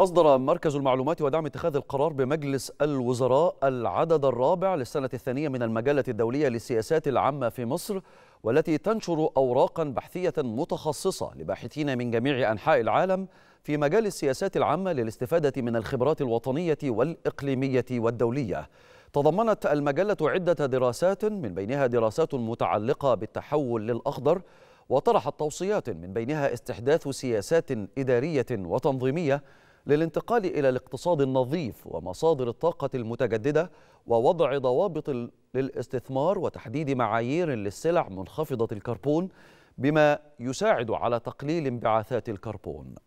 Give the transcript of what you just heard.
أصدر مركز المعلومات ودعم اتخاذ القرار بمجلس الوزراء العدد الرابع للسنة الثانية من المجلة الدولية للسياسات العامة في مصر والتي تنشر أوراقا بحثية متخصصة لباحثين من جميع أنحاء العالم في مجال السياسات العامة للاستفادة من الخبرات الوطنية والإقليمية والدولية تضمنت المجلة عدة دراسات من بينها دراسات متعلقة بالتحول للأخضر وطرحت توصيات من بينها استحداث سياسات إدارية وتنظيمية للانتقال إلى الاقتصاد النظيف ومصادر الطاقة المتجددة ووضع ضوابط للاستثمار وتحديد معايير للسلع منخفضة الكربون بما يساعد على تقليل انبعاثات الكربون